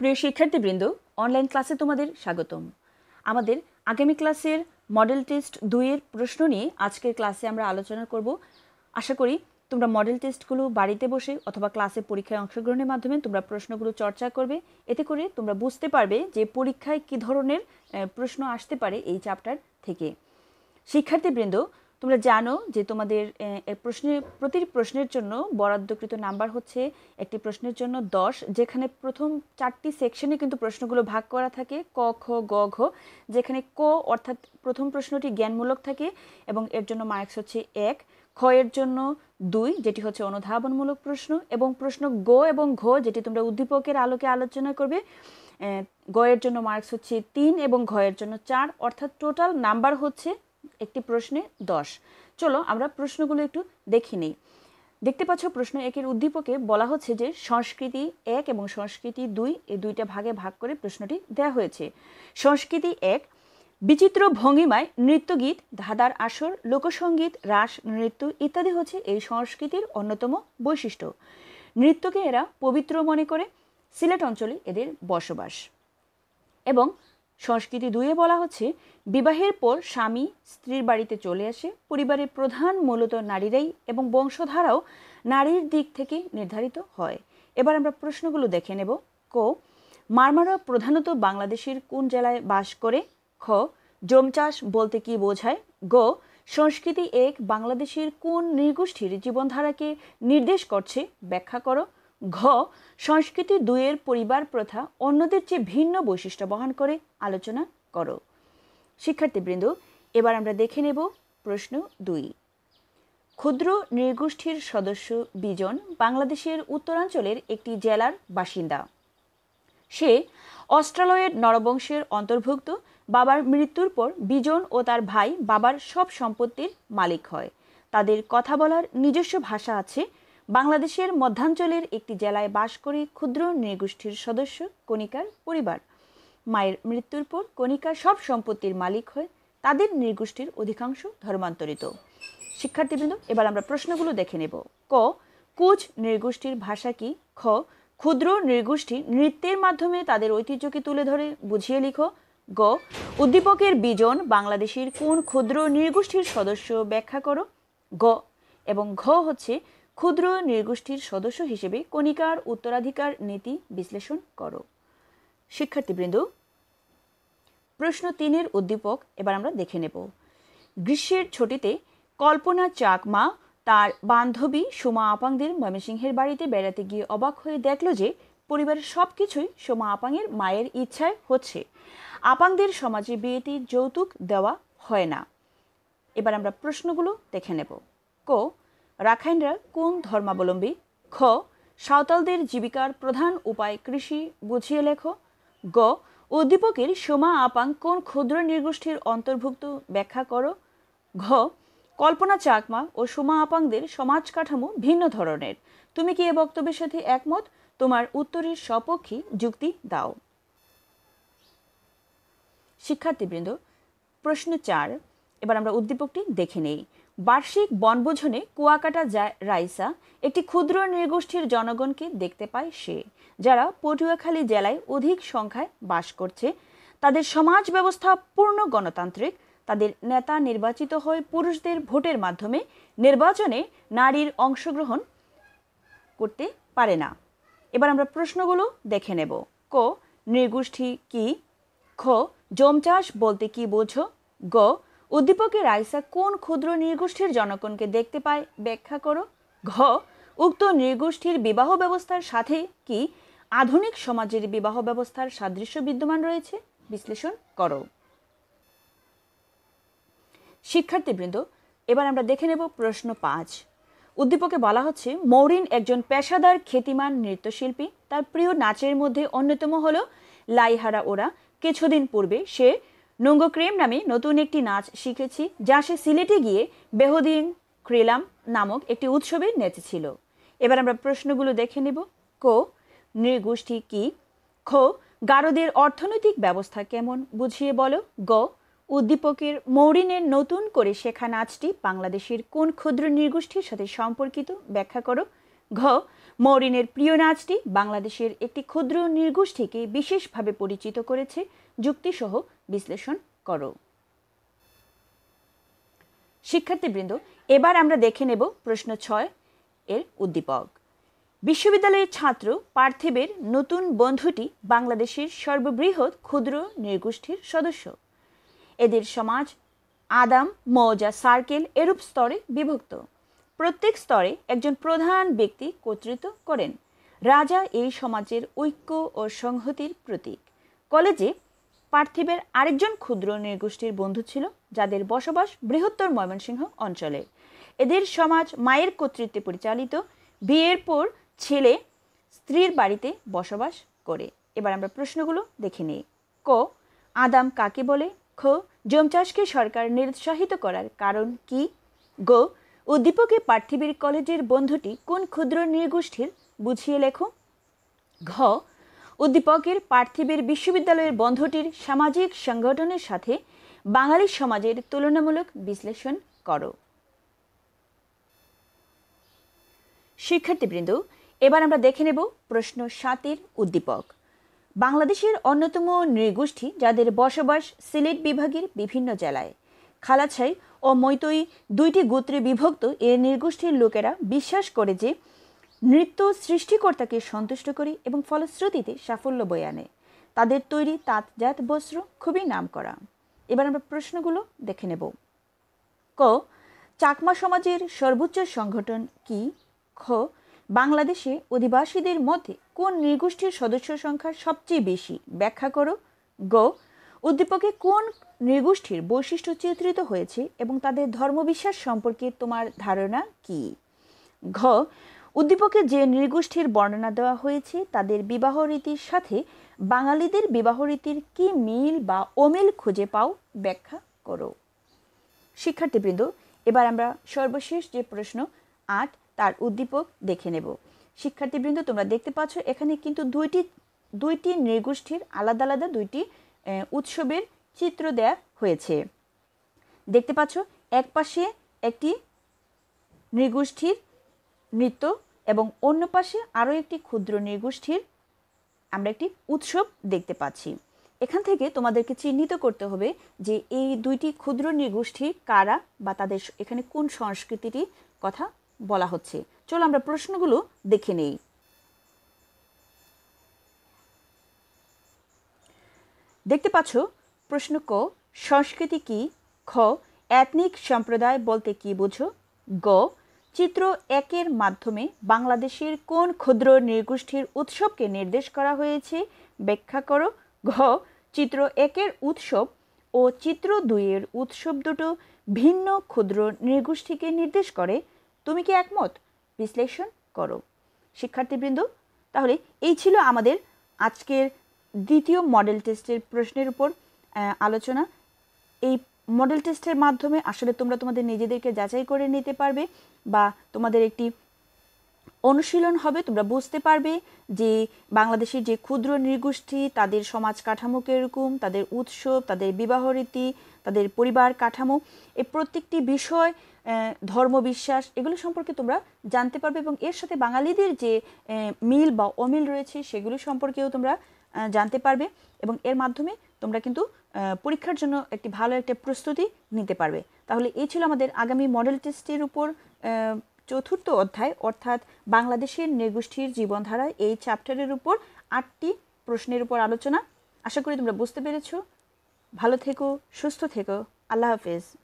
প্রিয় শিক্ষার্থীবৃন্দ অনলাইন ক্লাসে তোমাদের স্বাগতম আমাদের আগামী ক্লাসের মডেল টেস্ট দুইয়ের প্রশ্ন নিয়ে আজকের ক্লাসে আমরা আলোচনা করব আশা করি তোমরা মডেল টেস্টগুলো বাড়িতে বসে অথবা ক্লাসে পরীক্ষায় অংশগ্রহণের মাধ্যমে তোমরা প্রশ্নগুলো চর্চা করবে এতে করে তোমরা বুঝতে পারবে যে পরীক্ষায় কী ধরনের প্রশ্ন আসতে পারে এই চ্যাপ্টার থেকে শিক্ষার্থীবৃন্দ তোমরা জানো যে তোমাদের প্রশ্নের প্রতি প্রশ্নের জন্য বরাদ্দকৃত নাম্বার হচ্ছে একটি প্রশ্নের জন্য দশ যেখানে প্রথম চারটি সেকশনে কিন্তু প্রশ্নগুলো ভাগ করা থাকে ক খ গ ঘ যেখানে ক অর্থাৎ প্রথম প্রশ্নটি জ্ঞানমূলক থাকে এবং এর জন্য মার্কস হচ্ছে এক ক্ষয়ের জন্য দুই যেটি হচ্ছে অনুধাবনমূলক প্রশ্ন এবং প্রশ্ন গ এবং ঘ যেটি তোমরা উদ্দীপকের আলোকে আলোচনা করবে গয়ের জন্য মার্কস হচ্ছে তিন এবং ঘয়ের জন্য চার অর্থাৎ টোটাল নাম্বার হচ্ছে একটি প্রশ্নে দশ চলো আমরা প্রশ্নগুলো একটু দেখি নেই দেখতে পাচ্ছ প্রশ্ন একের উদ্দীপকে বলা হচ্ছে যে সংস্কৃতি এক এবং সংস্কৃতি দুই এই দুইটা ভাগে ভাগ করে প্রশ্নটি দেয়া হয়েছে সংস্কৃতি এক বিচিত্র ভঙ্গিমায় নৃত্যগীত ধাঁধার আসর লোকসঙ্গীত রাস নৃত্য ইত্যাদি হচ্ছে এই সংস্কৃতির অন্যতম বৈশিষ্ট্য নৃত্যকে এরা পবিত্র মনে করে সিলেট অঞ্চলে এদের বসবাস এবং সংস্কৃতি দুয়ে বলা হচ্ছে বিবাহের পর স্বামী স্ত্রীর বাড়িতে চলে আসে পরিবারের প্রধান মূলত নারীরাই এবং বংশধারাও নারীর দিক থেকে নির্ধারিত হয় এবার আমরা প্রশ্নগুলো দেখে নেব ক মারমারা প্রধানত বাংলাদেশের কোন জেলায় বাস করে খ জম চাষ বলতে কি বোঝায় গ সংস্কৃতি এক বাংলাদেশের কোন নৃগোষ্ঠীর জীবনধারাকে নির্দেশ করছে ব্যাখ্যা করো ঘ সংস্কৃতি দুয়ের পরিবার প্রথা অন্যদের চেয়ে ভিন্ন বৈশিষ্ট্য বহন করে আলোচনা করো শিক্ষার্থীবৃন্দ এবার আমরা দেখে নেব প্রশ্ন দুই ক্ষুদ্র নৃগোষ্ঠীর সদস্য বিজন বাংলাদেশের উত্তরাঞ্চলের একটি জেলার বাসিন্দা সে অস্ট্রালয়ের নরবংশের অন্তর্ভুক্ত বাবার মৃত্যুর পর বিজন ও তার ভাই বাবার সব সম্পত্তির মালিক হয় তাদের কথা বলার নিজস্ব ভাষা আছে বাংলাদেশের মধ্যাঞ্চলের একটি জেলায় বাস করে ক্ষুদ্র নৃগোষ্ঠীর সদস্য কণিকার পরিবার মায়ের মৃত্যুর পর কণিকা সব সম্পত্তির মালিক হয়ে তাদের নৃগোষ্ঠীর অধিকাংশ ধর্মান্তরিত শিক্ষার্থীবৃন্দ এবার আমরা প্রশ্নগুলো দেখে নেব ক কুচ নৃগোষ্ঠীর ভাষা কি খ ক্ষুদ্র নৃগোষ্ঠী নৃত্যের মাধ্যমে তাদের ঐতিহ্যকে তুলে ধরে বুঝিয়ে লিখো গ উদ্দীপকের বিজন বাংলাদেশের কোন ক্ষুদ্র নৃগোষ্ঠীর সদস্য ব্যাখ্যা করো গ এবং ঘ হচ্ছে ক্ষুদ্র নৃগোষ্ঠীর সদস্য হিসেবে কণিকার উত্তরাধিকার নীতি বিশ্লেষণ করো শিক্ষার্থীবৃন্দ প্রশ্ন তিনের উদ্দীপক এবার আমরা দেখে নেব গ্রীষ্মের ছুটিতে কল্পনা চাকমা তার বান্ধবী সোমা আপাংদের ময়মনসিংহের বাড়িতে বেড়াতে গিয়ে অবাক হয়ে দেখল যে পরিবারের সব কিছুই সোমা আপাংয়ের মায়ের ইচ্ছায় হচ্ছে আপাংদের সমাজে বিয়েতে যৌতুক দেওয়া হয় না এবার আমরা প্রশ্নগুলো দেখে নেব ক রাখাইনরা কোন ধর্মাবলম্বী খ সাঁওতালদের জীবিকার প্রধান উপায় কৃষি বুঝিয়ে লেখো গ উদ্দীপকের সোমা আপাং কোন ক্ষুদ্র নির্গোষ্ঠীর অন্তর্ভুক্ত ব্যাখ্যা করো ঘ কল্পনা চাকমা ও সোমা আপাংদের সমাজ কাঠামো ভিন্ন ধরনের তুমি কি এ বক্তব্যের সাথে একমত তোমার উত্তরের সপক্ষে যুক্তি দাও শিক্ষার্থীবৃন্দ প্রশ্ন চার এবার আমরা উদ্দীপকটি দেখে নেই বার্ষিক বনভোজনে কুয়াকাটা যায় রাইসা একটি ক্ষুদ্র নৃগোষ্ঠীর জনগণকে দেখতে পায় সে যারা পটুয়াখালী জেলায় অধিক সংখ্যায় বাস করছে তাদের সমাজ ব্যবস্থা পূর্ণ গণতান্ত্রিক তাদের নেতা নির্বাচিত হয়ে পুরুষদের ভোটের মাধ্যমে নির্বাচনে নারীর অংশগ্রহণ করতে পারে না এবার আমরা প্রশ্নগুলো দেখে নেব ক নৃগোষ্ঠী কি খ জমচাষ বলতে কি বোঝো গ উদ্দীপকের রাইসা কোন ক্ষুদ্র নৃগোষ্ঠীর জনগণকে দেখতে পায় ব্যাখ্যা করো ঘ উক্ত নৃগোষ্ঠীর বিবাহ ব্যবস্থার সাথে কি আধুনিক সমাজের বিবাহ ব্যবস্থার সাদৃশ্য বিদ্যমান রয়েছে বিশ্লেষণ করো শিক্ষার্থীবৃন্দ এবার আমরা দেখে নেব প্রশ্ন পাঁচ উদ্দীপকে বলা হচ্ছে মৌরিন একজন পেশাদার খ্যাতিমান নৃত্যশিল্পী তার প্রিয় নাচের মধ্যে অন্যতম হল লাইহারা ওরা কিছুদিন পূর্বে সে নুঙ্গো ক্রেম নামে নতুন একটি নাচ শিখেছি যা সে সিলেটে গিয়ে বেহদিন ক্রিলাম নামক একটি উৎসবে নেচেছিল এবার আমরা প্রশ্নগুলো দেখে নেব কো নৃগোষ্ঠী কি খো গারদের অর্থনৈতিক ব্যবস্থা কেমন বুঝিয়ে বলো গ উদ্দীপকের মৌরিনের নতুন করে শেখা নাচটি বাংলাদেশের কোন ক্ষুদ্র নৃগোষ্ঠীর সাথে সম্পর্কিত ব্যাখ্যা করো ঘ মৌরিনের প্রিয় নাচটি বাংলাদেশের একটি ক্ষুদ্র নির্গোষ্ঠীকে বিশেষভাবে পরিচিত করেছে যুক্তিসহ বিশ্লেষণ করো শিক্ষার্থীবৃন্দ এবার আমরা দেখে নেব প্রশ্ন ছয় এর উদ্দীপক বিশ্ববিদ্যালয়ের ছাত্র পার্থিবের নতুন বন্ধুটি বাংলাদেশের সর্ববৃহৎ ক্ষুদ্র নির্গোষ্ঠীর সদস্য এদের সমাজ আদাম মৌজা সার্কেল এরূপ স্তরে বিভক্ত প্রত্যেক স্তরে একজন প্রধান ব্যক্তি কর্তৃত্ব করেন রাজা এই সমাজের ঐক্য ও সংহতির প্রতীক কলেজে পার্থিবের আরেকজন ক্ষুদ্র নৃগোষ্ঠীর বন্ধু ছিল যাদের বসবাস বৃহত্তর ময়মনসিংহ অঞ্চলে এদের সমাজ মায়ের কর্তৃত্বে পরিচালিত বিয়ের পর ছেলে স্ত্রীর বাড়িতে বসবাস করে এবার আমরা প্রশ্নগুলো দেখে নিই ক আদাম কাকে বলে খ জমচাষকে সরকার নিরুৎসাহিত করার কারণ কি গ উদ্দীপকে পার্থিবীর কলেজের বন্ধুটি কোন ক্ষুদ্র নৃগোষ্ঠীর বুঝিয়ে লেখো ঘ উদ্দীপকের পার্থিবীর বিশ্ববিদ্যালয়ের বন্ধটির সামাজিক সংগঠনের সাথে বাঙালি সমাজের তুলনামূলক বিশ্লেষণ করো শিক্ষার্থীবৃন্দ এবার আমরা দেখে নেব প্রশ্ন সাতের উদ্দীপক বাংলাদেশের অন্যতম নৃগোষ্ঠী যাদের বসবাস সিলেট বিভাগের বিভিন্ন জেলায় খালাছাই ও মৈতই দুইটি গোত্রে বিভক্ত এ নির্গোষ্ঠীর লোকেরা বিশ্বাস করে যে নৃত্য সৃষ্টিকর্তাকে সন্তুষ্ট করে এবং ফলশ্রুতিতে সাফল্য বয়ে আনে তাদের তৈরি তাঁতজাত বস্ত্র খুবই নাম করা এবার আমরা প্রশ্নগুলো দেখে নেব ক চাকমা সমাজের সর্বোচ্চ সংগঠন কি খ বাংলাদেশে অধিবাসীদের মধ্যে কোন নির্গোষ্ঠীর সদস্য সংখ্যা সবচেয়ে বেশি ব্যাখ্যা করো গ উদ্দীপকে কোন নৃগোষ্ঠীর বৈশিষ্ট্য চিত্রিত হয়েছে এবং তাদের ধর্মবিশ্বাস সম্পর্কে তোমার ধারণা কি ঘ উদ্দীপকে যে নৃগোষ্ঠীর বর্ণনা দেওয়া হয়েছে তাদের বিবাহ রীতির সাথে বাঙালিদের বিবাহ রীতির কি মিল বা অমিল খুঁজে পাও ব্যাখ্যা করো শিক্ষার্থীবৃন্দ এবার আমরা সর্বশেষ যে প্রশ্ন আট তার উদ্দীপক দেখে নেব শিক্ষার্থীবৃন্দ তোমরা দেখতে পাচ্ছ এখানে কিন্তু দুইটি দুইটি নৃগোষ্ঠীর আলাদা আলাদা দুইটি উৎসবের চিত্র দেয়া হয়েছে দেখতে পাচ্ছ এক পাশে একটি নৃগোষ্ঠীর নৃত্য এবং অন্য পাশে আরও একটি ক্ষুদ্র নৃগোষ্ঠীর আমরা একটি উৎসব দেখতে পাচ্ছি এখান থেকে তোমাদেরকে চিহ্নিত করতে হবে যে এই দুইটি ক্ষুদ্র নৃগোষ্ঠী কারা বা তাদের এখানে কোন সংস্কৃতিটি কথা বলা হচ্ছে চলো আমরা প্রশ্নগুলো দেখে নেই দেখতে পাচ্ছ প্রশ্ন ক সংস্কৃতি কি খ এথনিক সম্প্রদায় বলতে কি বোঝো গ চিত্র একের মাধ্যমে বাংলাদেশের কোন ক্ষুদ্র নৃগোষ্ঠীর উৎসবকে নির্দেশ করা হয়েছে ব্যাখ্যা করো ঘ চিত্র একের উৎসব ও চিত্র দুইয়ের উৎসব দুটো ভিন্ন ক্ষুদ্র নৃগোষ্ঠীকে নির্দেশ করে তুমি কি একমত বিশ্লেষণ করো শিক্ষার্থীবৃন্দ তাহলে এই ছিল আমাদের আজকের দ্বিতীয় মডেল টেস্টের প্রশ্নের উপর আলোচনা এই মডেল টেস্টের মাধ্যমে আসলে তোমরা তোমাদের নিজেদেরকে যাচাই করে নিতে পারবে বা তোমাদের একটি অনুশীলন হবে তোমরা বুঝতে পারবে যে বাংলাদেশের যে ক্ষুদ্র নৃগোষ্ঠী তাদের সমাজ কাঠামো কীরকম তাদের উৎসব তাদের বিবাহ রীতি তাদের পরিবার কাঠামো এ প্রত্যেকটি বিষয় ধর্ম বিশ্বাস এগুলো সম্পর্কে তোমরা জানতে পারবে এবং এর সাথে বাঙালিদের যে মিল বা অমিল রয়েছে সেগুলো সম্পর্কেও তোমরা জানতে পারবে এবং এর মাধ্যমে তোমরা কিন্তু পরীক্ষার জন্য একটি ভালো একটা প্রস্তুতি নিতে পারবে তাহলে এই ছিল আমাদের আগামী মডেল টেস্টের উপর চতুর্থ অধ্যায় অর্থাৎ বাংলাদেশের নৃগোষ্ঠীর জীবনধারা এই চ্যাপ্টারের উপর আটটি প্রশ্নের উপর আলোচনা আশা করি তোমরা বুঝতে পেরেছো ভালো থেকো সুস্থ থেকো আল্লাহ হাফেজ